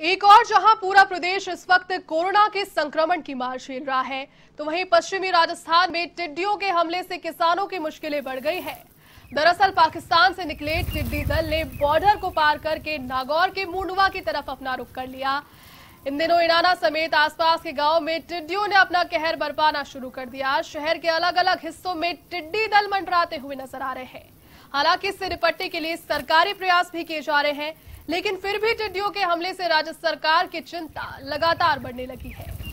एक और जहां पूरा प्रदेश इस वक्त कोरोना के संक्रमण की मार झेल रहा है तो वहीं पश्चिमी राजस्थान में टिड्डियों के हमले से किसानों की मुश्किलें बढ़ गई है दरअसल पाकिस्तान से निकले टिड्डी दल ने बॉर्डर को पार करके नागौर के मुंडवा की तरफ अपना रुख कर लिया इन दिनों इनाना समेत आसपास के गांव में टिड्डियों ने अपना कहर बरपाना शुरू कर दिया शहर के अलग अलग हिस्सों में टिड्डी दल मंडराते हुए नजर आ रहे हैं हालांकि इससे निपटने के लिए सरकारी प्रयास भी किए जा रहे हैं लेकिन फिर भी टिड्डियों के हमले से राज्य सरकार की चिंता लगातार बढ़ने लगी है